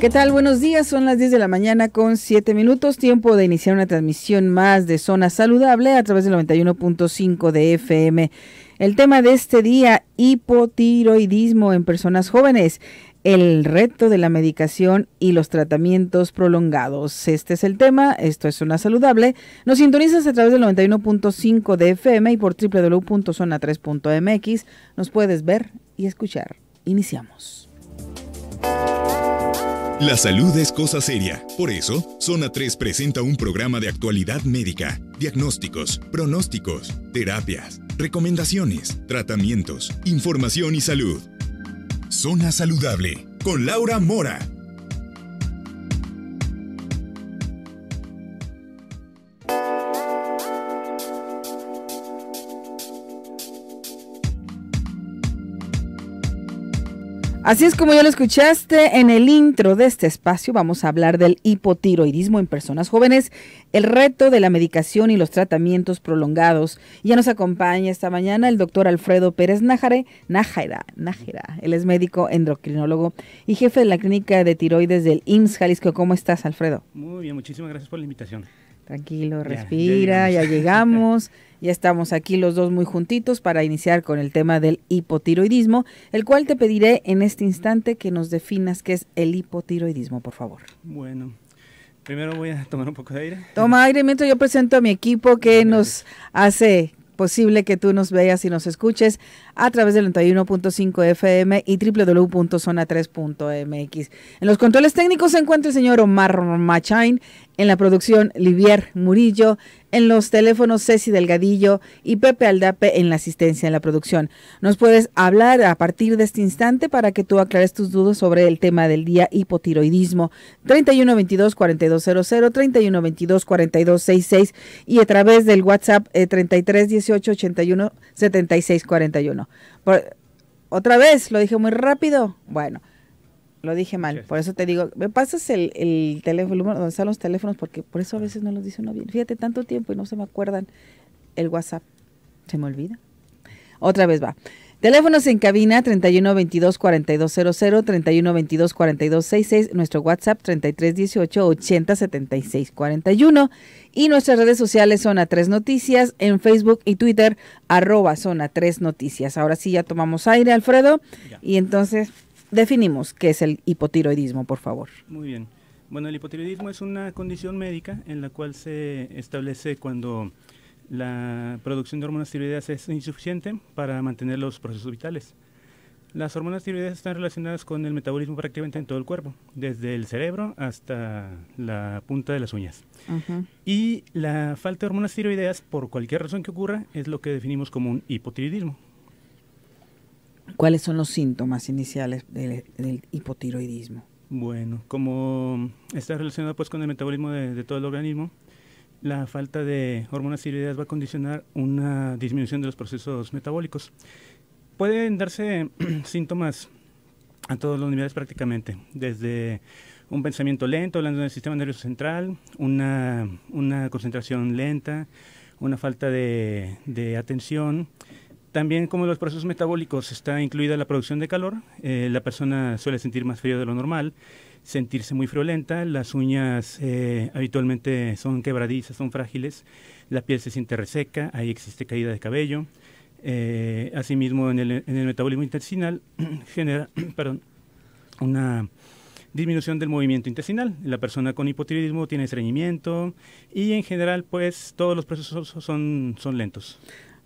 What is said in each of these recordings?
¿Qué tal? Buenos días, son las 10 de la mañana con 7 minutos, tiempo de iniciar una transmisión más de Zona Saludable a través del 91.5 de FM. El tema de este día, hipotiroidismo en personas jóvenes, el reto de la medicación y los tratamientos prolongados. Este es el tema, esto es Zona Saludable. Nos sintonizas a través del 91.5 de FM y por www.zona3.mx. Nos puedes ver y escuchar. Iniciamos. La salud es cosa seria. Por eso, Zona 3 presenta un programa de actualidad médica, diagnósticos, pronósticos, terapias, recomendaciones, tratamientos, información y salud. Zona Saludable, con Laura Mora, Así es como ya lo escuchaste en el intro de este espacio, vamos a hablar del hipotiroidismo en personas jóvenes, el reto de la medicación y los tratamientos prolongados. Ya nos acompaña esta mañana el doctor Alfredo Pérez Nájare, Nájera, Nájera. Él es médico endocrinólogo y jefe de la clínica de tiroides del IMSS Jalisco. ¿Cómo estás, Alfredo? Muy bien, muchísimas gracias por la invitación. Tranquilo, respira, ya, llegamos. Ya estamos aquí los dos muy juntitos para iniciar con el tema del hipotiroidismo, el cual te pediré en este instante que nos definas qué es el hipotiroidismo, por favor. Bueno, primero voy a tomar un poco de aire. Toma aire mientras yo presento a mi equipo que nos hace posible que tú nos veas y nos escuches a través del 91.5 FM y www.zona3.mx. En los controles técnicos se encuentra el señor Omar Machain, en la producción, Livier Murillo. En los teléfonos, Ceci Delgadillo y Pepe Aldape en la asistencia en la producción. Nos puedes hablar a partir de este instante para que tú aclares tus dudas sobre el tema del día hipotiroidismo. 3122-4200, 3122-4266 y a través del WhatsApp eh, 3318-817641. Otra vez, lo dije muy rápido. Bueno lo dije mal. Por eso te digo, me pasas el, el teléfono, donde están los teléfonos, porque por eso a ah. veces no los dice uno bien. Fíjate, tanto tiempo y no se me acuerdan el WhatsApp. Se me olvida. Otra vez va. Teléfonos en cabina 31 22 42 00, 31 22 42 66, nuestro WhatsApp 33 18 80 76 41 y nuestras redes sociales son a tres Noticias en Facebook y Twitter arroba a tres Noticias. Ahora sí ya tomamos aire, Alfredo, y entonces definimos qué es el hipotiroidismo, por favor. Muy bien. Bueno, el hipotiroidismo es una condición médica en la cual se establece cuando la producción de hormonas tiroideas es insuficiente para mantener los procesos vitales. Las hormonas tiroideas están relacionadas con el metabolismo prácticamente en todo el cuerpo, desde el cerebro hasta la punta de las uñas. Y la falta de hormonas tiroideas, por cualquier razón que ocurra, es lo que definimos como un hipotiroidismo. ¿Cuáles son los síntomas iniciales del, hipotiroidismo? Bueno, como está relacionado pues con el metabolismo de, todo el organismo, la falta de hormonas tiroideas va a condicionar una disminución de los procesos metabólicos. Pueden darse síntomas a todos los niveles prácticamente, desde un pensamiento lento, hablando del sistema nervioso central, una, una concentración lenta, una falta de atención, también como los procesos metabólicos está incluida la producción de calor, eh, la persona suele sentir más frío de lo normal, sentirse muy friolenta, las uñas eh, habitualmente son quebradizas, son frágiles, la piel se siente reseca, ahí existe caída de cabello. Eh, asimismo, en el, metabolismo intestinal genera perdón, una disminución del movimiento intestinal. La persona con hipotiroidismo tiene estreñimiento y en general pues todos los procesos son, son lentos.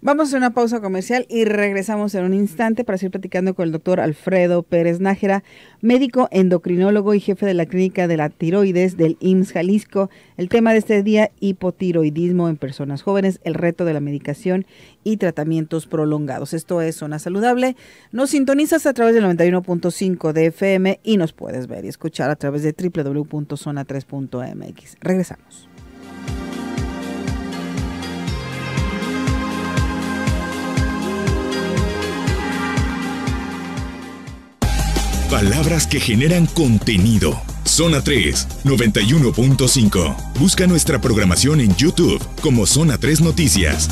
Vamos a una pausa comercial y regresamos en un instante para seguir platicando con el doctor Alfredo Pérez Nájera, médico endocrinólogo y jefe de la clínica de la tiroides del IMSS Jalisco. El tema de este día, hipotiroidismo en personas jóvenes, el reto de la medicación y tratamientos prolongados. Esto es Zona Saludable. Nos sintonizas a través del 91.5 de FM y nos puedes ver y escuchar a través de www.zona3.mx. Regresamos. Palabras que generan contenido. Zona 3, 91.5. Busca nuestra programación en YouTube como Zona 3 Noticias.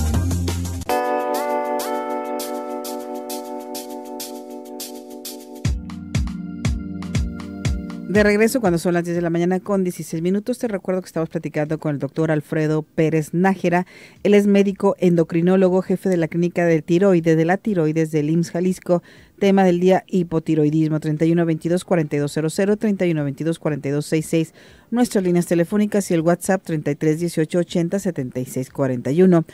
De regreso cuando son las 10 de la mañana con 16 minutos, te recuerdo que estamos platicando con el doctor Alfredo Pérez Nájera. Él es médico endocrinólogo, jefe de la clínica de tiroides, de la tiroides del IMSS Jalisco tema del día hipotiroidismo 3122 4200 3122 4266 nuestras líneas telefónicas y el WhatsApp 33 18 80 76 41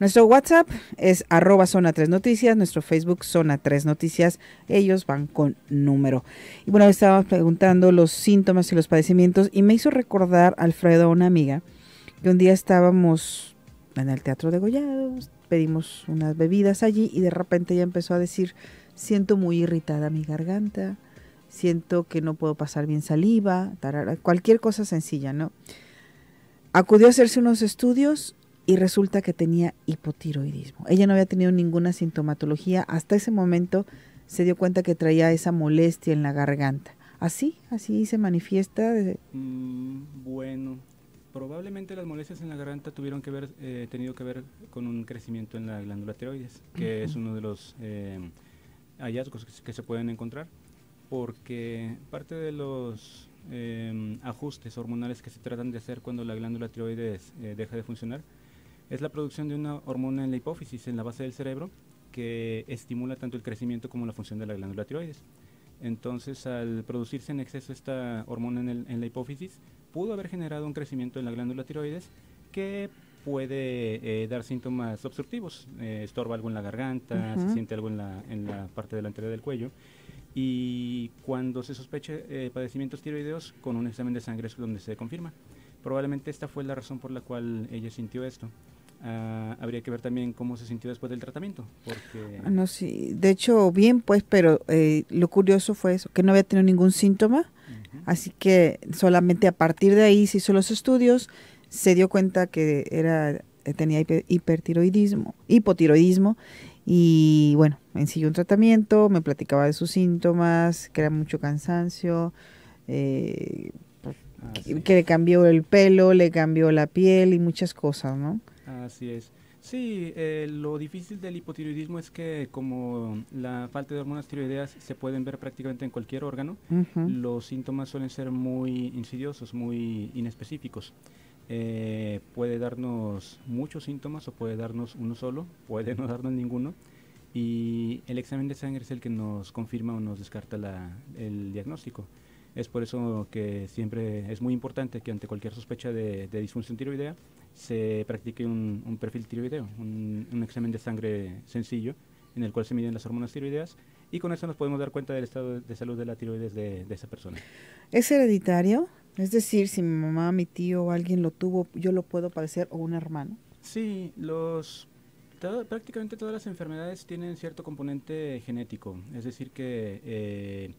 nuestro WhatsApp es arroba zona 3 noticias, nuestro Facebook zona 3 noticias, ellos van con número. Y bueno, estábamos preguntando los síntomas y los padecimientos y me hizo recordar Alfredo a una amiga que un día estábamos en el Teatro de Gollados, pedimos unas bebidas allí y de repente ella empezó a decir siento muy irritada mi garganta, siento que no puedo pasar bien saliva, cualquier cosa sencilla, ¿no? Acudió a hacerse unos estudios y resulta que tenía hipotiroidismo. Ella no había tenido ninguna sintomatología, hasta ese momento se dio cuenta que traía esa molestia en la garganta. Así, así se manifiesta. Mm, bueno, probablemente las molestias en la garganta tuvieron que ver, eh, tenido que ver con un crecimiento en la glándula tiroides, que es uno de los eh, hallazgos que se pueden encontrar, porque parte de los em, ajustes hormonales que se tratan de hacer cuando la glándula tiroides eh, deja de funcionar es la producción de una hormona en la hipófisis, en la base del cerebro, que estimula tanto el crecimiento como la función de la glándula tiroides. Entonces, al producirse en exceso esta hormona en, en la hipófisis, pudo haber generado un crecimiento en la glándula tiroides que puede eh, dar síntomas obstructivos, eh, estorba algo en la garganta, se siente algo en la, en la parte delantera del cuello. Y cuando se sospeche eh, padecimientos tiroideos, con un examen de sangre es donde se confirma. Probablemente esta fue la razón por la cual ella sintió esto. Ah, habría que ver también cómo se sintió después del tratamiento. Porque... Ah, no, sí, de hecho, bien, pues, pero lo curioso fue eso, que no había tenido ningún síntoma, así que solamente a partir de ahí se hizo los estudios, se dio cuenta que era eh, tenía hipertiroidismo, hipotiroidismo y bueno, me siguió un tratamiento, me platicaba de sus síntomas, que era mucho cansancio, eh, pues, ah, que, le cambió el pelo, le cambió la piel y muchas cosas, ¿no? Así es. Sí, eh, lo difícil del hipotiroidismo es que como la falta de hormonas tiroideas se pueden ver prácticamente en cualquier órgano, los síntomas suelen ser muy insidiosos, muy inespecíficos. Eh, puede darnos muchos síntomas o puede darnos uno solo, puede no darnos ninguno. Y el examen de sangre es el que nos confirma o nos descarta el diagnóstico. Es por eso que siempre es muy importante que ante cualquier sospecha de, disfunción tiroidea se practique un, perfil tiroideo, un, examen de sangre sencillo en el cual se miden las hormonas tiroideas y con eso nos podemos dar cuenta del estado de salud de la tiroides de esa persona. ¿Es hereditario? Es decir, si mi mamá, mi tío o alguien lo tuvo, yo lo puedo padecer o un hermano. Sí, los prácticamente todas las enfermedades tienen cierto componente genético, es decir que eh,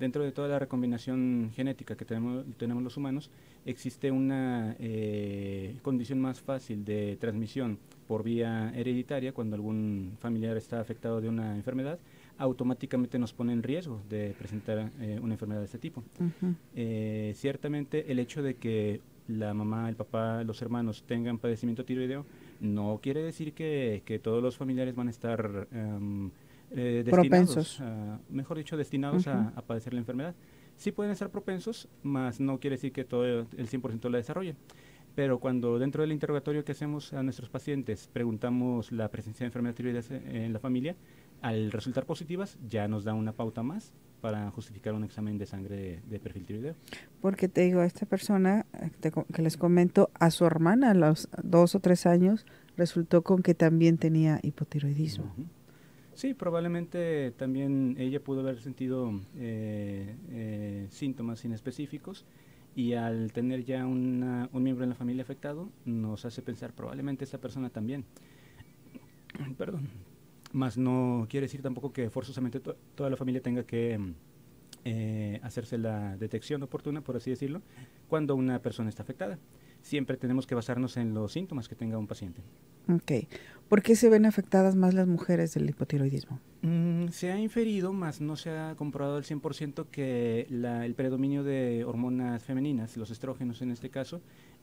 dentro de toda la recombinación genética que tenemos, tenemos los humanos existe una eh, condición más fácil de transmisión por vía hereditaria cuando algún familiar está afectado de una enfermedad automáticamente nos pone en riesgo de presentar eh, una enfermedad de este tipo. Eh, ciertamente el hecho de que la mamá, el papá, los hermanos tengan padecimiento tiroideo no quiere decir que, todos los familiares van a estar em, eh, propensos, destinados, mejor dicho, destinados a, padecer la enfermedad. Sí pueden estar propensos, más no quiere decir que todo el 100% la desarrolle. pero cuando dentro del interrogatorio que hacemos a nuestros pacientes preguntamos la presencia de enfermedad tiroides en la familia, al resultar positivas ya nos da una pauta más para justificar un examen de sangre de, perfil tiroideo. Porque te digo, a esta persona eh, que les comento, a su hermana a los dos o tres años resultó con que también tenía hipotiroidismo. Sí, probablemente también ella pudo haber sentido eh, eh, síntomas inespecíficos y al tener ya un miembro en la familia afectado nos hace pensar probablemente esta persona también. Perdón, más no quiere decir tampoco que forzosamente toda la familia tenga que mm, eh, hacerse la detección oportuna, por así decirlo, cuando una persona está afectada. Siempre tenemos que basarnos en los síntomas que tenga un paciente. Ok. ¿Por qué se ven afectadas más las mujeres del hipotiroidismo? Mm, se ha inferido, más no se ha comprobado al 100% que el predominio de hormonas femeninas, los estrógenos en este caso,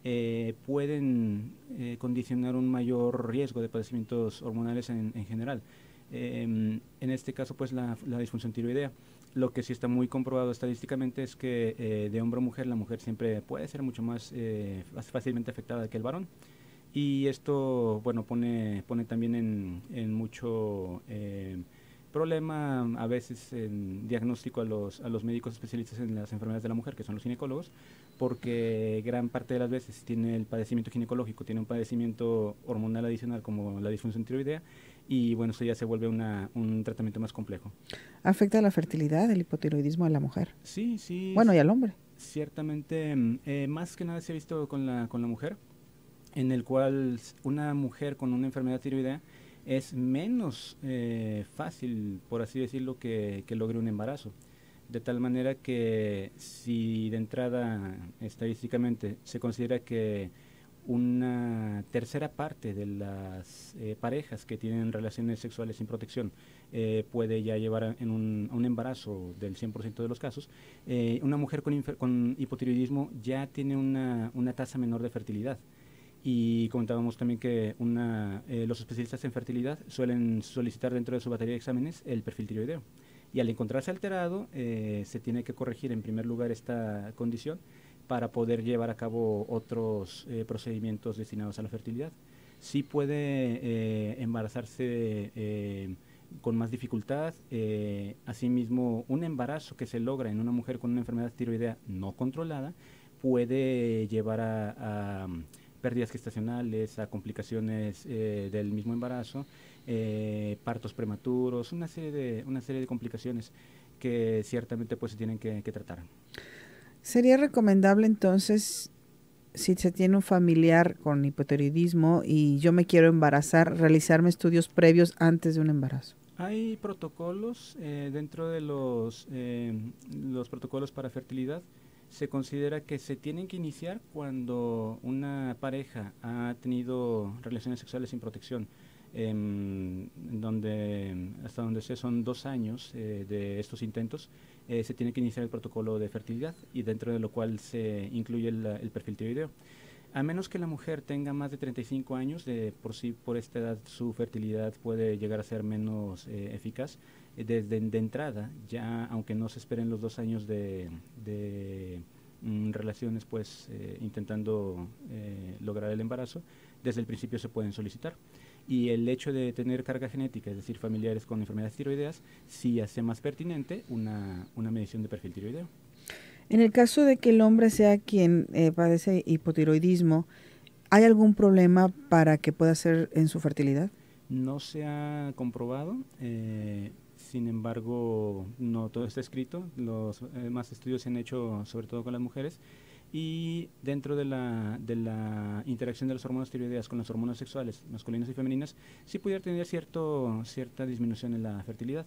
eh, pueden eh, condicionar un mayor riesgo de padecimientos hormonales en, general. Em, en este caso, pues la, disfunción tiroidea. Lo que sí está muy comprobado estadísticamente es que eh, de hombre a mujer, la mujer siempre puede ser mucho más, fácilmente afectada que el varón. Y esto, bueno, pone, también en, mucho em, problema a veces en diagnóstico a los médicos especialistas en las enfermedades de la mujer, que son los ginecólogos, porque gran parte de las veces tiene el padecimiento ginecológico, tiene un padecimiento hormonal adicional como la disfunción tiroidea y bueno, eso ya se vuelve una, un tratamiento más complejo. ¿Afecta la fertilidad, el hipotiroidismo en la mujer? Sí, sí. Bueno, y al hombre. Ciertamente, mm, eh, más que nada se ha visto con la, con la mujer, en el cual una mujer con una enfermedad tiroidea es menos eh, fácil, por así decirlo, que logre un embarazo de tal manera que si de entrada estadísticamente se considera que una tercera parte de las eh, parejas que tienen relaciones sexuales sin protección eh, puede ya llevar a, en un, embarazo del 100% de los casos, eh, una mujer con, hipotiroidismo ya tiene una, una tasa menor de fertilidad. Y comentábamos también que una, los especialistas en fertilidad suelen solicitar dentro de su batería de exámenes el perfil tiroideo y al encontrarse alterado eh, se tiene que corregir en primer lugar esta condición para poder llevar a cabo otros eh, procedimientos destinados a la fertilidad. Sí puede eh, embarazarse con más dificultad, asimismo un embarazo que se logra en una mujer con una enfermedad tiroidea no controlada puede llevar a mm, pérdidas gestacionales, a complicaciones del mismo embarazo eh, partos prematuros, una serie, de, una serie de complicaciones que ciertamente pues se tienen que, tratar. Sería recomendable entonces si se tiene un familiar con hipotiroidismo y yo me quiero embarazar, realizarme estudios previos antes de un embarazo. Hay protocolos eh, dentro de los, eh, los protocolos para fertilidad. Se considera que se tienen que iniciar cuando una pareja ha tenido relaciones sexuales sin protección. Em, donde, hasta donde sé son dos años eh, de estos intentos, eh, se tiene que iniciar el protocolo de fertilidad y dentro de lo cual se incluye el, perfil tiroideo. A menos que la mujer tenga más de 35 años, por sí por esta edad su fertilidad puede llegar a ser menos eh, eficaz. Desde de, entrada, ya aunque no se esperen los dos años de, mm, relaciones, pues intentando lograr el embarazo, desde el principio se pueden solicitar y el hecho de tener carga genética, es decir, familiares con enfermedades tiroideas, sí hace más pertinente una, medición de perfil tiroideo. En el caso de que el hombre sea quien eh, padece hipotiroidismo, ¿hay algún problema para que pueda ser en su fertilidad? No se ha comprobado. Eh, sin embargo, no todo está escrito. Los eh, más estudios se han hecho sobre todo con las mujeres y dentro de la, interacción de las hormonas tiroideas con las hormonas sexuales masculinas y femeninas, sí pudiera tener cierto, cierta disminución en la fertilidad,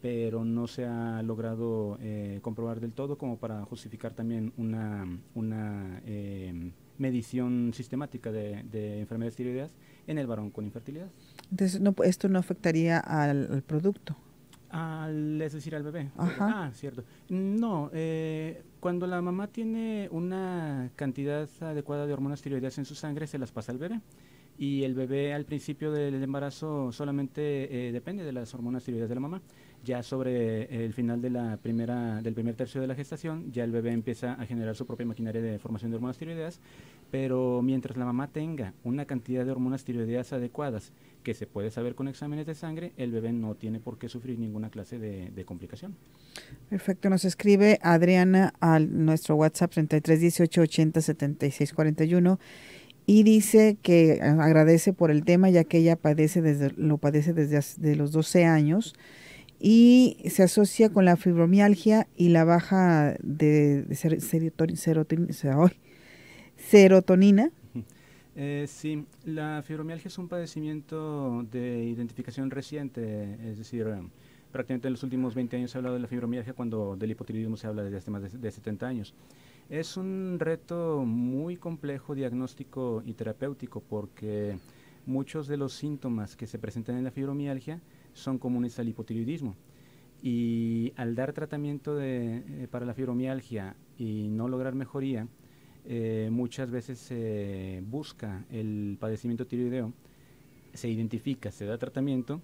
pero no se ha logrado eh, comprobar del todo como para justificar también una, em, medición sistemática de, enfermedades tiroideas en el varón con infertilidad. Entonces, esto no afectaría al producto es decir, al bebé. Ah, cierto. No, eh, cuando la mamá tiene una cantidad adecuada de hormonas tiroides en su sangre, se las pasa al bebé. Y el bebé al principio del embarazo solamente eh, depende de las hormonas tiroides de la mamá ya sobre el final de la primera, del primer tercio de la gestación, ya el bebé empieza a generar su propia maquinaria de formación de hormonas tiroideas, pero mientras la mamá tenga una cantidad de hormonas tiroideas adecuadas, que se puede saber con exámenes de sangre, el bebé no tiene por qué sufrir ninguna clase de, complicación. Perfecto, nos escribe Adriana a nuestro WhatsApp 33 18 y dice que agradece por el tema ya que ella padece desde, lo padece desde los 12 años y se asocia con la fibromialgia y la baja de, serotonina. Eh, sí, la fibromialgia es un padecimiento de identificación reciente, es decir, eh, prácticamente en los últimos 20 años se ha hablado de la fibromialgia cuando del hipotiroidismo se habla desde hace más de 70 años. Es un reto muy complejo diagnóstico y terapéutico porque muchos de los síntomas que se presentan en la fibromialgia son comunes al hipotiroidismo. Y al dar tratamiento eh, para la fibromialgia y no lograr mejoría, eh, muchas veces se busca el padecimiento tiroideo, se identifica, se da tratamiento,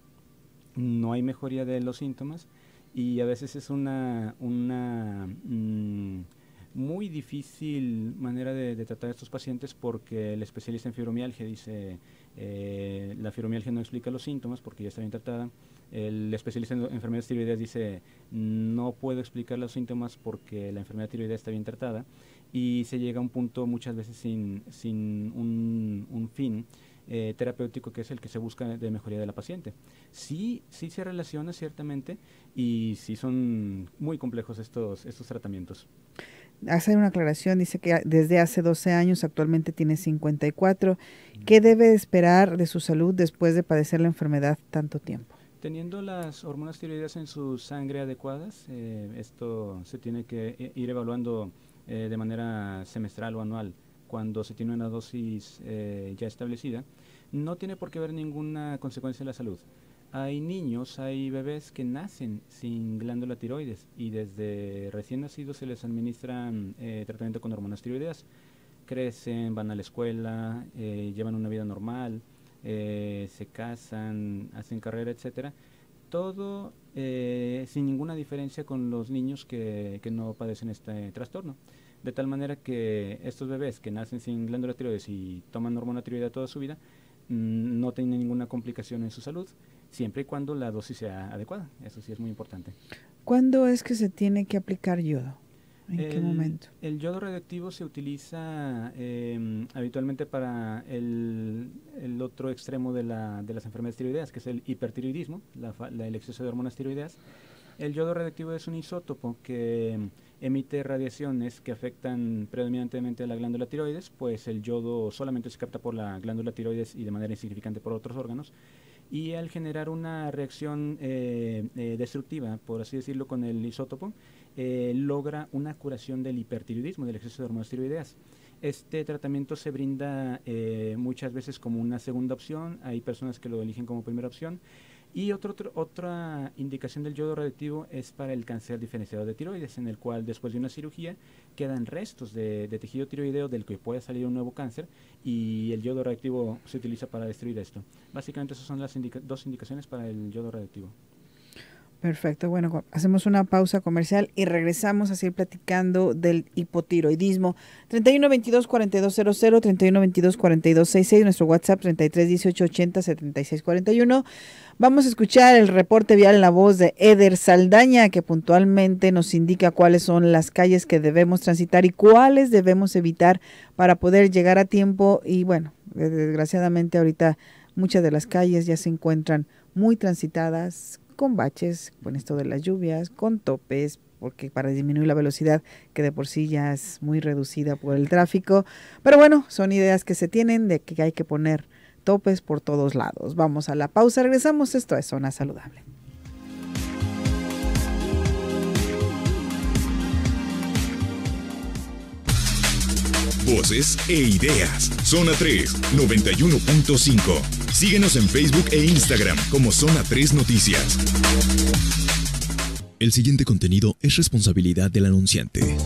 no hay mejoría de los síntomas y a veces es una, mm, muy difícil manera de, de, tratar a estos pacientes porque el especialista en fibromialgia dice, eh, la fibromialgia no explica los síntomas porque ya está bien tratada. El especialista en enfermedades tiroideas dice, no puedo explicar los síntomas porque la enfermedad tiroidea está bien tratada. Y se llega a un punto muchas veces sin, un, fin eh, terapéutico que es el que se busca de mejoría de la paciente. Sí, sí se relaciona ciertamente y sí son muy complejos estos, estos tratamientos hace una aclaración, dice que desde hace 12 años, actualmente tiene 54. ¿Qué debe esperar de su salud después de padecer la enfermedad tanto tiempo? Teniendo las hormonas tiroideas en su sangre adecuadas, eh, esto se tiene que eh, ir evaluando eh, de manera semestral o anual cuando se tiene una dosis ya establecida, no tiene por qué haber ninguna consecuencia en la salud hay niños, hay bebés que nacen sin glándula tiroides y desde recién nacidos se les administran eh, tratamiento con hormonas tiroideas. Crecen, van a la escuela, eh, llevan una vida normal, eh, se casan, hacen carrera, etcétera. Todo sin ninguna diferencia con los niños que, que no padecen este trastorno. De tal manera que estos bebés que nacen sin glándula tiroides y toman hormona tiroidea toda su vida, mm, no tienen ninguna complicación en su salud siempre y cuando la dosis sea adecuada. Eso sí es muy importante. ¿Cuándo es que se tiene que aplicar yodo? ¿En qué momento? El yodo radiactivo se utiliza em, habitualmente para el, otro extremo de, las enfermedades tiroideas, que es el hipertiroidismo, la, el exceso de hormonas tiroideas. El yodo radiactivo es un isótopo que emite radiaciones que afectan predominantemente a la glándula tiroides, pues el yodo solamente se capta por la glándula tiroides y de manera insignificante por otros órganos y al generar una reacción eh, eh, destructiva, por así decirlo, con el isótopo, eh, logra una curación del hipertiroidismo, del exceso de hormonas tiroideas. Este tratamiento se brinda muchas veces como una segunda opción, hay personas que lo eligen como primera opción. Y otra indicación del yodo reactivo es para el cáncer diferenciado de tiroides, en el cual después de una cirugía quedan restos de, tejido tiroideo del que puede salir un nuevo cáncer y el yodo reactivo se utiliza para destruir esto. Básicamente esas son las dos indicaciones para el yodo reactivo. Perfecto, bueno, hacemos una pausa comercial y regresamos a seguir platicando del hipotiroidismo. 3122-4200, 3122-4266, nuestro WhatsApp y 7641 Vamos a escuchar el reporte vial en la voz de Eder Saldaña, que puntualmente nos indica cuáles son las calles que debemos transitar y cuáles debemos evitar para poder llegar a tiempo. Y bueno, desgraciadamente ahorita muchas de las calles ya se encuentran muy transitadas con baches, con esto de las lluvias, con topes, porque para disminuir la velocidad, que de por sí ya es muy reducida por el tráfico. Pero bueno, son ideas que se tienen de que hay que poner topes por todos lados. Vamos a la pausa, regresamos. Esto es Zona Saludable. Voces e ideas. Zona 3, 91.5. Síguenos en Facebook e Instagram como Zona 3 Noticias. El siguiente contenido es responsabilidad del anunciante.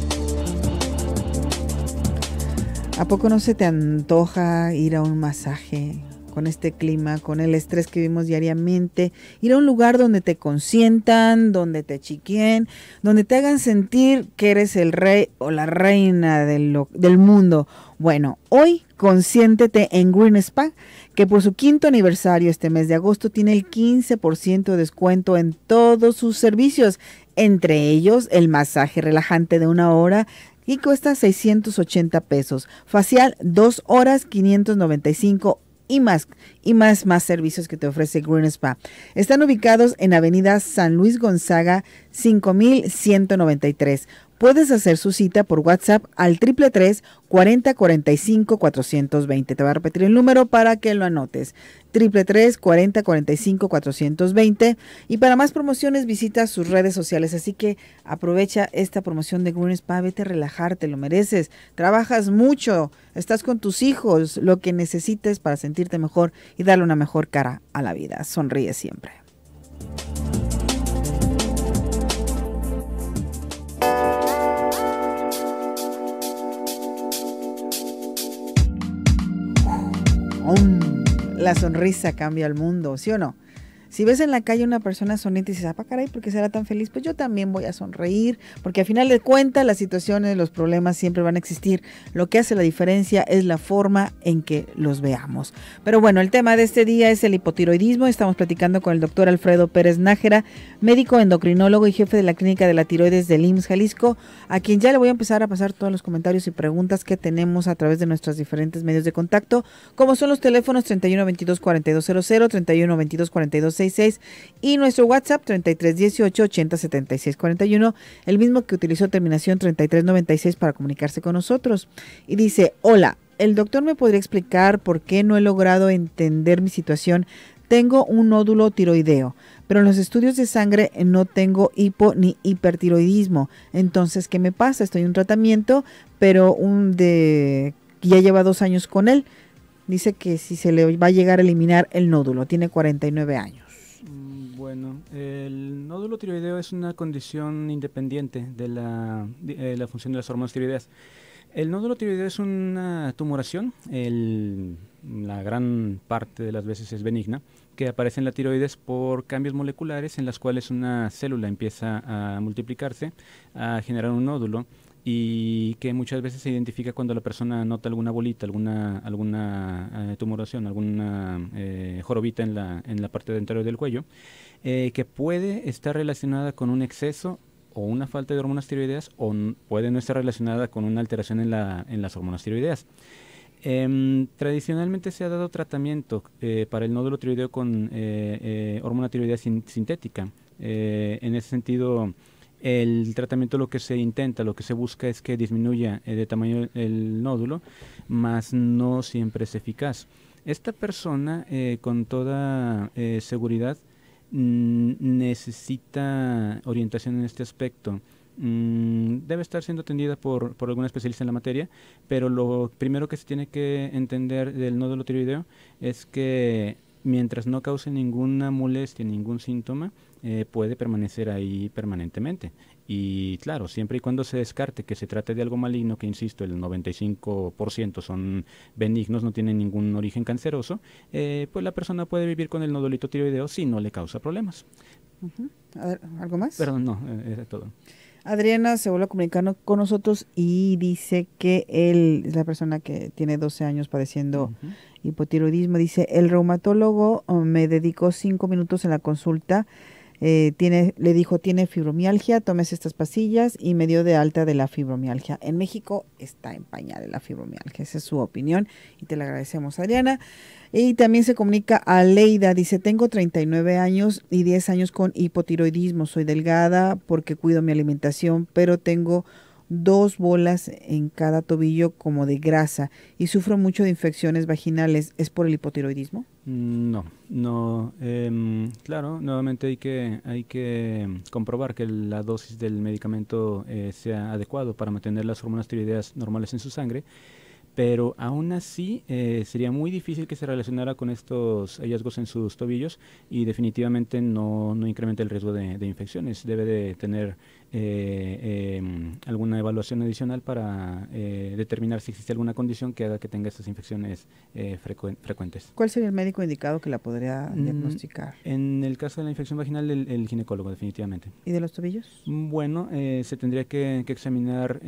¿A poco no se te antoja ir a un masaje, con este clima, con el estrés que vivimos diariamente, ir a un lugar donde te consientan, donde te chiquen, donde te hagan sentir que eres el rey o la reina del, del mundo. Bueno, hoy consiéntete en Green Spa, que por su quinto aniversario este mes de agosto tiene el 15% de descuento en todos sus servicios, entre ellos el masaje relajante de una hora y cuesta 680 pesos. Facial 2 horas 595 y más, y más, más servicios que te ofrece Green Spa. Están ubicados en Avenida San Luis Gonzaga, 5193 Puedes hacer su cita por WhatsApp al 333 40 45 420. Te voy a repetir el número para que lo anotes. 333 40 45 420. Y para más promociones visita sus redes sociales. Así que aprovecha esta promoción de Green Spa. Vete a relajarte, lo mereces. Trabajas mucho, estás con tus hijos, lo que necesites para sentirte mejor y darle una mejor cara a la vida. Sonríe siempre. La sonrisa cambia el mundo, ¿sí o no? Si ves en la calle una persona sonriente y dices, ah, caray, ¿por qué será tan feliz? Pues yo también voy a sonreír, porque al final de cuentas las situaciones, los problemas siempre van a existir. Lo que hace la diferencia es la forma en que los veamos. Pero bueno, el tema de este día es el hipotiroidismo. Estamos platicando con el doctor Alfredo Pérez Nájera, médico endocrinólogo y jefe de la clínica de la tiroides del IMSS Jalisco, a quien ya le voy a empezar a pasar todos los comentarios y preguntas que tenemos a través de nuestros diferentes medios de contacto, como son los teléfonos 31 22 4200, 31 22 42 y nuestro WhatsApp 3318 807641, el mismo que utilizó terminación 3396 para comunicarse con nosotros. Y dice, hola, ¿el doctor me podría explicar por qué no he logrado entender mi situación? Tengo un nódulo tiroideo, pero en los estudios de sangre no tengo hipo ni hipertiroidismo. Entonces, ¿qué me pasa? Estoy en un tratamiento, pero un de ya lleva dos años con él. Dice que si se le va a llegar a eliminar el nódulo, tiene 49 años. Mm, bueno, el nódulo tiroideo es una condición independiente de eh, la, función de las hormonas tiroideas. El nódulo tiroideo es una tumoración, la gran parte de las veces es benigna, que aparece en la tiroides por cambios moleculares en las cuales una célula empieza a multiplicarse, a generar un nódulo y que muchas veces se identifica cuando la persona nota alguna bolita, alguna, alguna eh, tumoración, alguna eh, jorobita en la, en la parte dentaria del cuello, eh, que puede estar relacionada con un exceso o una falta de hormonas tiroideas o puede no estar relacionada con una alteración en, la, en las hormonas tiroideas. Em, tradicionalmente se ha dado tratamiento para el nódulo tiroideo con hormona tiroidea sintética. en ese sentido, el tratamiento lo que se intenta, lo que se busca es que disminuya eh, de tamaño el nódulo, mas no siempre es eficaz. Esta persona eh, con toda eh, seguridad mm, necesita orientación en este aspecto. Mm, debe estar siendo atendida por, por algún especialista en la materia, pero lo primero que se tiene que entender del nódulo tiroideo es que mientras no cause ninguna molestia, ningún síntoma, eh, puede permanecer ahí permanentemente. Y claro, siempre y cuando se descarte que se trate de algo maligno, que insisto, el 95% son benignos, no tienen ningún origen canceroso, eh, pues la persona puede vivir con el nodulito tiroideo si no le causa problemas. ¿Algo más? Perdón, no, es eh, todo. Adriana se vuelve a comunicar con nosotros y dice que él es la persona que tiene 12 años padeciendo hipotiroidismo. Dice, el reumatólogo me dedicó 5 minutos en la consulta eh, tiene, le dijo, tiene fibromialgia, tomes estas pastillas y me dio de alta de la fibromialgia. En México está en la fibromialgia, esa es su opinión y te la agradecemos, Adriana. Y también se comunica a Leida, dice, tengo 39 años y 10 años con hipotiroidismo, soy delgada porque cuido mi alimentación, pero tengo dos bolas en cada tobillo como de grasa y sufro mucho de infecciones vaginales. ¿Es por el hipotiroidismo? Mm, no, no. Em, claro, nuevamente hay que, hay que comprobar que la dosis del medicamento eh, sea adecuado para mantener las hormonas tiroideas normales en su sangre. Pero aún así eh, sería muy difícil que se relacionara con estos hallazgos en sus tobillos y definitivamente no, no incrementa el riesgo de, de infecciones. Debe de tener eh, em, alguna evaluación adicional para eh, determinar si existe alguna condición que haga que tenga estas infecciones eh, frecuentes. ¿Cuál sería el médico indicado que la podría mm, diagnosticar? En el caso de la infección vaginal, el, ginecólogo, definitivamente. ¿Y de los tobillos? Mm, bueno, eh, se tendría que, examinar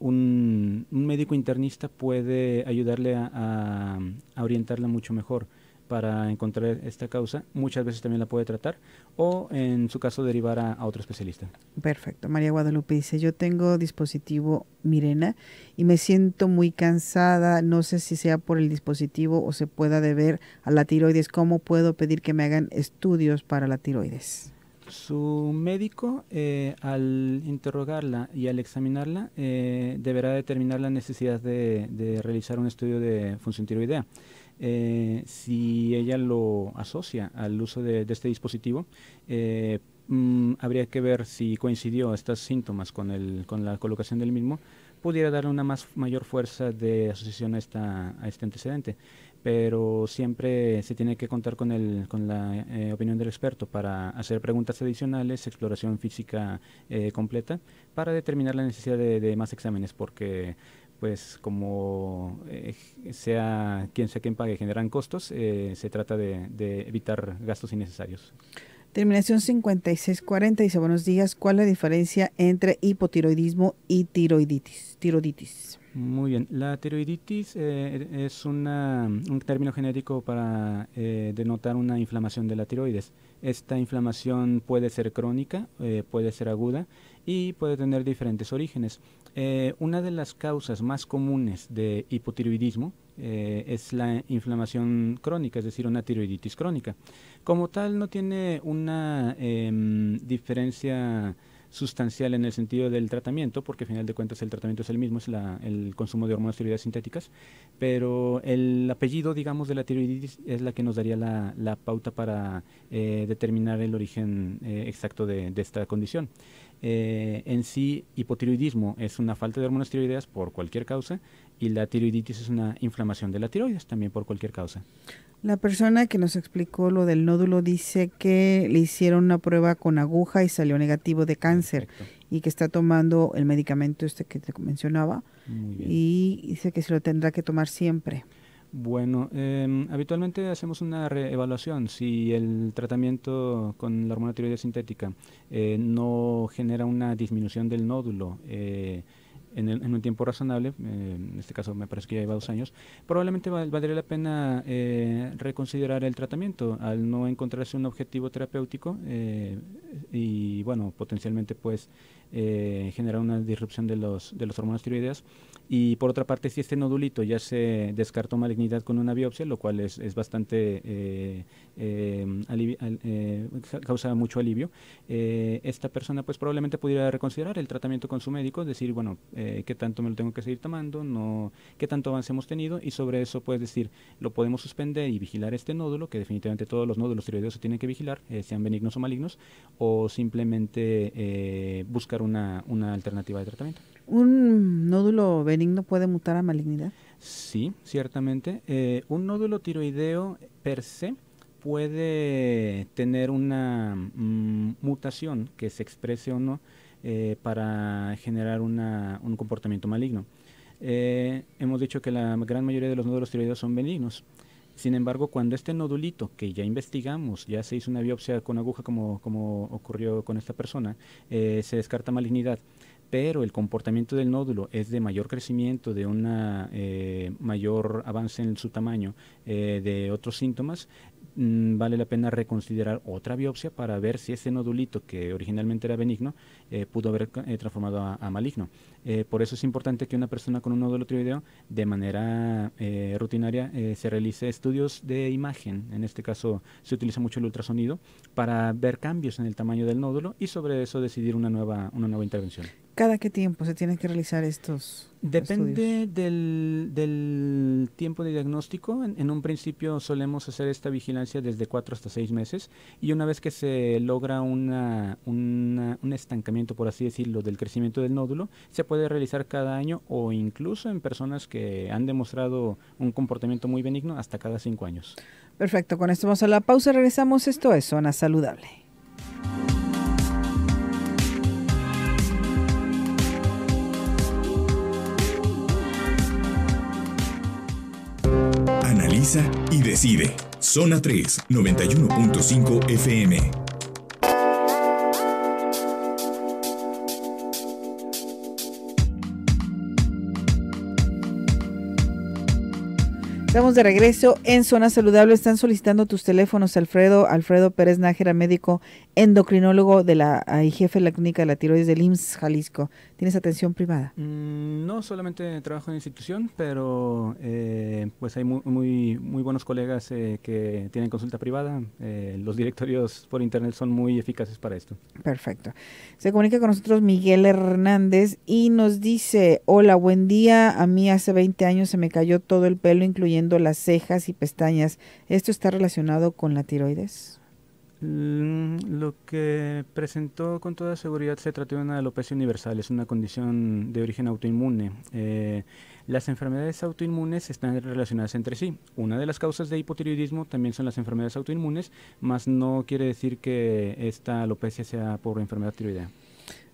un, médico internista puede ayudarle a orientarla mucho mejor para encontrar esta causa, muchas veces también la puede tratar o en su caso derivar a, otro especialista. Perfecto. María Guadalupe dice, yo tengo dispositivo Mirena y me siento muy cansada, no sé si sea por el dispositivo o se pueda deber a la tiroides, ¿cómo puedo pedir que me hagan estudios para la tiroides? Su médico, eh, al interrogarla y al examinarla, eh, deberá determinar la necesidad de realizar un estudio de función tiroidea. Eh, si ella lo asocia al uso de, este dispositivo, eh, mm, habría que ver si coincidió estos síntomas con, el, con la colocación del mismo, pudiera darle una más, mayor fuerza de asociación a, esta, a este antecedente. Pero siempre se tiene que contar con, el, con la eh, opinión del experto para hacer preguntas adicionales, exploración física completa, para determinar la necesidad de más exámenes, porque pues como eh, sea quien sea quien pague generan costos, eh, se trata de, evitar gastos innecesarios. Terminación 5640 dice buenos días, ¿cuál es la diferencia entre hipotiroidismo y tiroiditis? Tiroiditis. Muy bien, la tiroiditis eh, es un término genérico para denotar una inflamación de la tiroides. Esta inflamación puede ser crónica, puede ser aguda y puede tener diferentes orígenes. Eh, una de las causas más comunes de hipotiroidismo eh, es la inflamación crónica, es decir, una tiroiditis crónica. Como tal, no tiene una em, diferencia sustancial en el sentido del tratamiento, porque al final de cuentas el tratamiento es el mismo, es el consumo de hormonas tiroides sintéticas, pero el apellido, digamos, de la tiroiditis es la que nos daría la, pauta para eh, determinar el origen exacto de, esta condición. Eh, en sí hipotiroidismo es una falta de hormonas tiroideas por cualquier causa y la tiroiditis es una inflamación de la tiroides también por cualquier causa. La persona que nos explicó lo del nódulo dice que le hicieron una prueba con aguja y salió negativo de cáncer y que está tomando el medicamento este que te mencionaba y dice que se lo tendrá que tomar siempre. Bueno, em, habitualmente hacemos una reevaluación si el tratamiento con la hormona tiroidea sintética eh, no genera una disminución del nódulo. Eh, en, un tiempo razonable, eh, en este caso me parece que ya lleva dos años, probablemente valdría la pena reconsiderar el tratamiento al no encontrarse un objetivo terapéutico y bueno, potencialmente pues eh, genera una disrupción de los, de los hormonas tiroideas. Y por otra parte, si este nodulito ya se descartó malignidad con una biopsia, lo cual es, bastante, eh, eh, alivio, causa mucho alivio, esta persona pues probablemente pudiera reconsiderar el tratamiento con su médico, decir, bueno, qué tanto me lo tengo que seguir tomando, no, qué tanto avance hemos tenido, y sobre eso puedes decir, lo podemos suspender y vigilar este nódulo, que definitivamente todos los nódulos tiroideos se tienen que vigilar, sean benignos o malignos, o simplemente buscar una, alternativa de tratamiento. ¿Un nódulo benigno puede mutar a malignidad? Sí, ciertamente. Eh, un nódulo tiroideo per se puede tener una mm, mutación que se exprese o no eh, para generar un comportamiento maligno. Eh, hemos dicho que la gran mayoría de los nódulos tiroideos son benignos, sin embargo, cuando este nodulito, que ya investigamos, ya se hizo una biopsia con aguja como, como ocurrió con esta persona, eh, se descarta malignidad, pero el comportamiento del nódulo es de mayor crecimiento, de un eh, mayor avance en su tamaño, eh, de otros síntomas, mm, vale la pena reconsiderar otra biopsia para ver si ese nodulito que originalmente era benigno eh, pudo haber transformado a, maligno. por eso es importante que una persona con un nódulo tiroideo de manera rutinaria se realice estudios de imagen, en este caso se utiliza mucho el ultrasonido, para ver cambios en el tamaño del nódulo y sobre eso decidir una nueva, una nueva intervención. ¿Cada qué tiempo se tienen que realizar estos? Depende del, tiempo de diagnóstico. En, un principio solemos hacer esta vigilancia desde cuatro hasta seis meses y una vez que se logra una, un estancamiento, por así decirlo, del crecimiento del nódulo, se puede realizar cada año o incluso en personas que han demostrado un comportamiento muy benigno hasta cada cinco años. Perfecto, con esto vamos a la pausa. Regresamos. Esto es Zona Saludable. y decide. Zona 3, 91.5 FM. Estamos de regreso en Zona Saludable. Están solicitando tus teléfonos, Alfredo. Alfredo Pérez Nájera, médico endocrinólogo de la y jefe de la clínica de la tiroides del IMSS Jalisco. ¿Tienes atención privada? Mm, no, solamente trabajo en institución, pero eh, pues hay muy, muy, buenos colegas eh, que tienen consulta privada. Eh, los directorios por internet son muy eficaces para esto. Perfecto. Se comunica con nosotros Miguel Hernández y nos dice, hola, buen día. A mí hace 20 años se me cayó todo el pelo, incluyendo las cejas y pestañas, ¿esto está relacionado con la tiroides? Mm, lo que presentó con toda seguridad se trató de una alopecia universal, es una condición de origen autoinmune. Eh, las enfermedades autoinmunes están relacionadas entre sí. Una de las causas de hipotiroidismo también son las enfermedades autoinmunes, mas no quiere decir que esta alopecia sea por enfermedad tiroidea.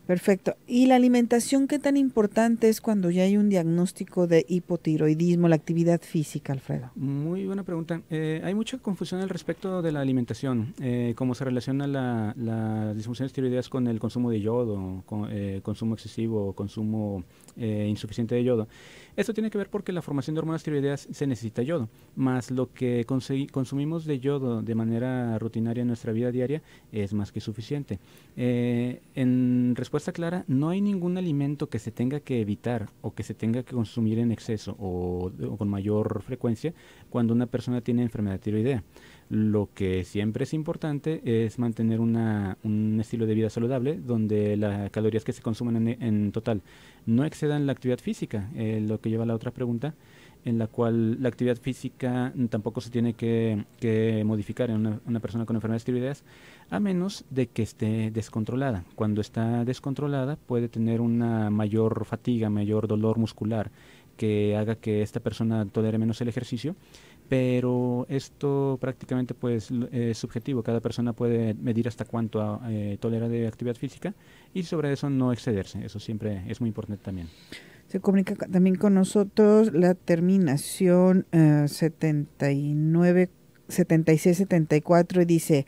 Perfecto. ¿Y la alimentación qué tan importante es cuando ya hay un diagnóstico de hipotiroidismo, la actividad física, Alfredo? Muy buena pregunta. Eh, hay mucha confusión al respecto de la alimentación, eh, cómo se relaciona la, las disfunciones tiroideas con el consumo de yodo, con, eh, consumo excesivo, consumo eh, insuficiente de yodo. Esto tiene que ver porque la formación de hormonas tiroideas se necesita yodo, más lo que consumimos de yodo de manera rutinaria en nuestra vida diaria es más que suficiente. Eh, en respuesta clara, no hay ningún alimento que se tenga que evitar o que se tenga que consumir en exceso o, o con mayor frecuencia cuando una persona tiene enfermedad tiroidea. Lo que siempre es importante es mantener un estilo de vida saludable donde las calorías que se consumen en, en total no excedan la actividad física, eh, lo que lleva a la otra pregunta, en la cual la actividad física tampoco se tiene que, modificar en una, persona con enfermedades tiroideas, a menos de que esté descontrolada. Cuando está descontrolada puede tener una mayor fatiga, mayor dolor muscular que haga que esta persona tolere menos el ejercicio pero esto prácticamente pues es subjetivo, cada persona puede medir hasta cuánto eh, tolera de actividad física y sobre eso no excederse, eso siempre es muy importante también. Se comunica también con nosotros la terminación 79, 76, 74 y dice,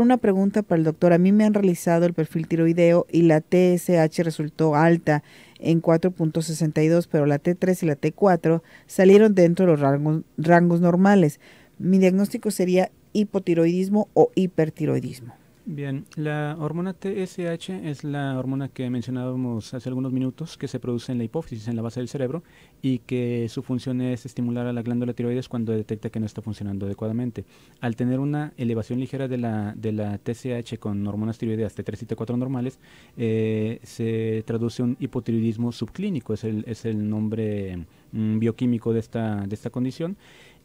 una pregunta para el doctor. A mí me han realizado el perfil tiroideo y la TSH resultó alta en 4.62, pero la T3 y la T4 salieron dentro de los rangos normales. Mi diagnóstico sería hipotiroidismo o hipertiroidismo. Bien, la hormona TSH es la hormona que mencionábamos hace algunos minutos que se produce en la hipófisis, en la base del cerebro, y que su función es estimular a la glándula tiroides cuando detecta que no está funcionando adecuadamente. Al tener una elevación ligera de la, de la TSH con hormonas tiroideas T3 y T4 normales, eh, se traduce un hipotiroidismo subclínico, es el, es el nombre mm, bioquímico de esta, de esta condición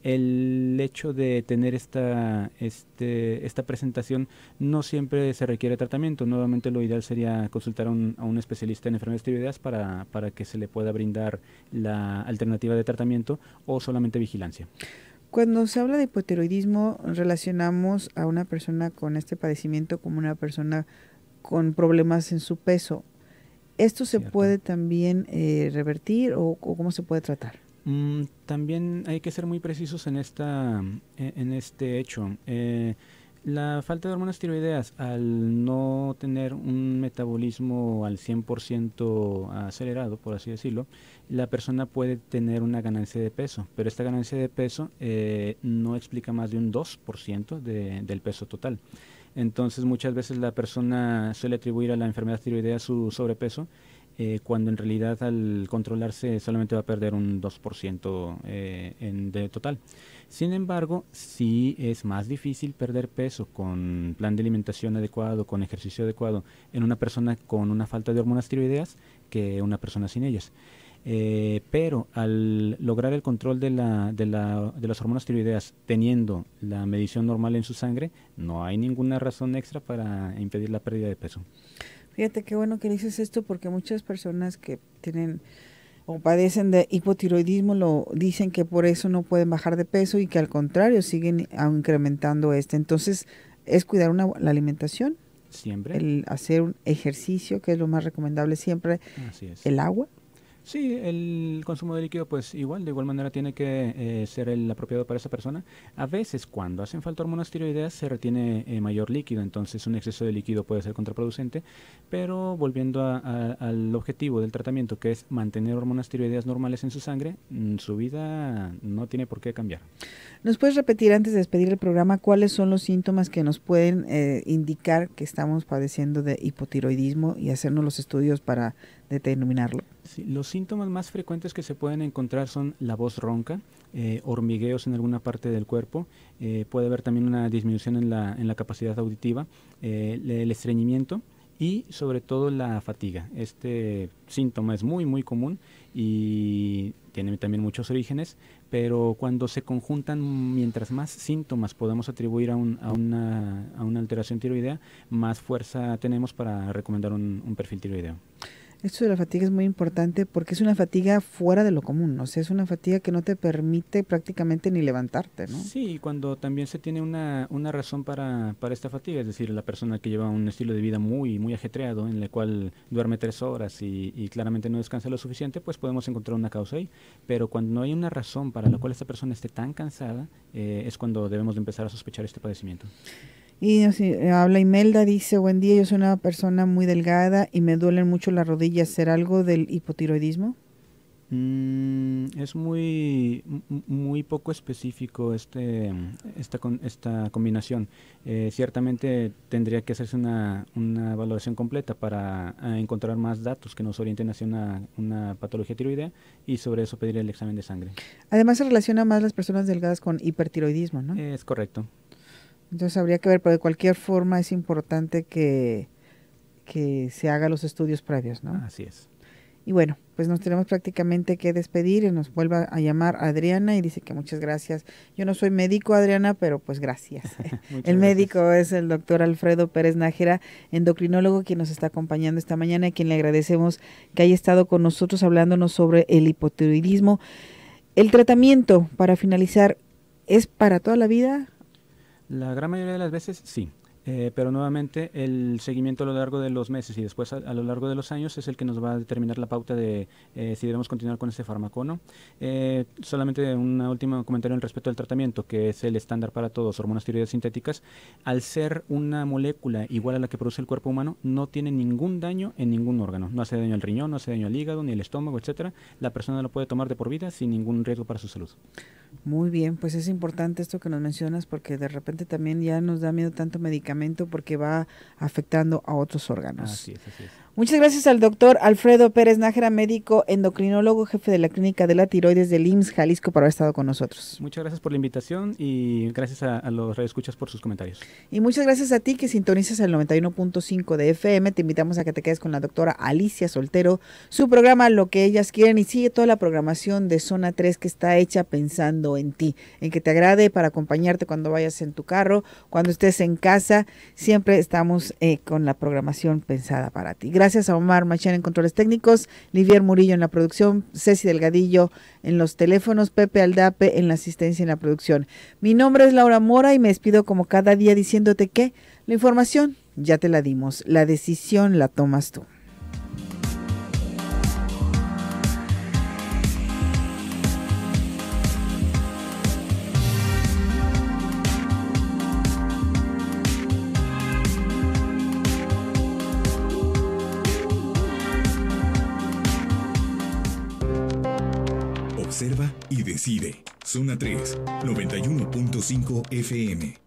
el hecho de tener esta, este, esta presentación no siempre se requiere tratamiento. Nuevamente lo ideal sería consultar a un, a un especialista en enfermedades tiroideas para, que se le pueda brindar la alternativa de tratamiento o solamente vigilancia. Cuando se habla de hipotiroidismo, relacionamos a una persona con este padecimiento como una persona con problemas en su peso. ¿Esto se puede también eh, revertir o cómo se puede tratar? Mm, también hay que ser muy precisos en, esta, eh, en este hecho. Eh, la falta de hormonas tiroideas al no tener un metabolismo al 100% acelerado, por así decirlo, la persona puede tener una ganancia de peso, pero esta ganancia de peso eh, no explica más de un 2% del peso total. Entonces muchas veces la persona suele atribuir a la enfermedad tiroidea su sobrepeso eh, cuando en realidad al controlarse solamente va a perder un 2% eh, en, de total. Sin embargo, sí es más difícil perder peso con plan de alimentación adecuado, con ejercicio adecuado, en una persona con una falta de hormonas tiroideas que una persona sin ellas. Eh, pero al lograr el control de, de, las hormonas tiroideas teniendo la medición normal en su sangre, no hay ninguna razón extra para impedir la pérdida de peso. Fíjate qué bueno que dices esto porque muchas personas que tienen o padecen de hipotiroidismo lo dicen que por eso no pueden bajar de peso y que al contrario siguen ah, incrementando este. Entonces, es cuidar una, la alimentación. Siempre. El hacer un ejercicio, que es lo más recomendable siempre. El agua. Sí, el consumo de líquido pues igual, de igual manera tiene que eh, ser el apropiado para esa persona. A veces cuando hacen falta hormonas tiroideas se retiene eh, mayor líquido, entonces un exceso de líquido puede ser contraproducente, pero volviendo al objetivo del tratamiento que es mantener hormonas tiroideas normales en su sangre, mm, su vida no tiene por qué cambiar. ¿Nos puedes repetir antes de despedir el programa cuáles son los síntomas que nos pueden eh, indicar que estamos padeciendo de hipotiroidismo y hacernos los estudios para los síntomas más frecuentes que se pueden encontrar son la voz ronca, eh, hormigueos en alguna parte del cuerpo, eh, puede haber también una disminución en la, capacidad auditiva, eh, el estreñimiento y sobre todo la fatiga. Este síntoma es muy muy común y tiene también muchos orígenes, pero cuando se conjuntan, mientras más síntomas podamos atribuir a, un, a, una, alteración tiroidea, más fuerza tenemos para recomendar un, un perfil tiroideo. Esto de la fatiga es muy importante porque es una fatiga fuera de lo común, o sea, es una fatiga que no te permite prácticamente ni levantarte, ¿no? Sí, cuando también se tiene una, una razón para, esta fatiga, es decir, la persona que lleva un estilo de vida muy, muy ajetreado, en el cual duerme tres horas y, claramente no descansa lo suficiente, pues podemos encontrar una causa ahí. Pero cuando no hay una razón para la cual esta persona esté tan cansada, eh, es cuando debemos de empezar a sospechar este padecimiento. Y eh, habla Imelda, dice, buen día, yo soy una persona muy delgada y me duelen mucho las rodillas. ¿Será algo del hipotiroidismo? Mm, es muy, muy poco específico este, esta, esta combinación. Eh, ciertamente tendría que hacerse una, una valoración completa para eh, encontrar más datos que nos orienten hacia una, una, patología tiroidea y sobre eso pedir el examen de sangre. Además se relaciona más las personas delgadas con hipertiroidismo, ¿no? Es correcto. Entonces habría que ver, pero de cualquier forma es importante que, se haga los estudios previos, ¿no? Así es. Y bueno, pues nos tenemos prácticamente que despedir y nos vuelva a llamar Adriana y dice que muchas gracias. Yo no soy médico, Adriana, pero pues gracias. el médico es el doctor Alfredo Pérez Nájera, endocrinólogo, quien nos está acompañando esta mañana, a quien le agradecemos que haya estado con nosotros hablándonos sobre el hipotiroidismo. El tratamiento, para finalizar, ¿es para toda la vida? La gran mayoría de las veces sí. Eh, pero nuevamente el seguimiento a lo largo de los meses y después a, lo largo de los años es el que nos va a determinar la pauta de eh, si debemos continuar con ese fármaco o no. Eh, solamente un último comentario en respecto del tratamiento, que es el estándar para todos, hormonas tiroides sintéticas. Al ser una molécula igual a la que produce el cuerpo humano, no tiene ningún daño en ningún órgano. No hace daño al riñón, no hace daño al hígado, ni al estómago, etcétera. La persona lo puede tomar de por vida sin ningún riesgo para su salud. Muy bien, pues es importante esto que nos mencionas porque de repente también ya nos da miedo tanto medicamento porque va afectando a otros órganos. Muchas gracias al doctor Alfredo Pérez Nájera, médico endocrinólogo, jefe de la clínica de la tiroides del IMSS Jalisco, por haber estado con nosotros. Muchas gracias por la invitación y gracias a, a los radioescuchas por sus comentarios. Y muchas gracias a ti que sintonizas el 91.5 de FM. Te invitamos a que te quedes con la doctora Alicia Soltero, su programa Lo que ellas quieren y sigue toda la programación de Zona 3 que está hecha pensando en ti, en que te agrade para acompañarte cuando vayas en tu carro, cuando estés en casa. Siempre estamos eh, con la programación pensada para ti. Gracias a Omar Machán en controles técnicos, Livier Murillo en la producción, Ceci Delgadillo en los teléfonos, Pepe Aldape en la asistencia en la producción. Mi nombre es Laura Mora y me despido como cada día diciéndote que la información ya te la dimos, la decisión la tomas tú. SIDE. Zona 3, 91.5 FM.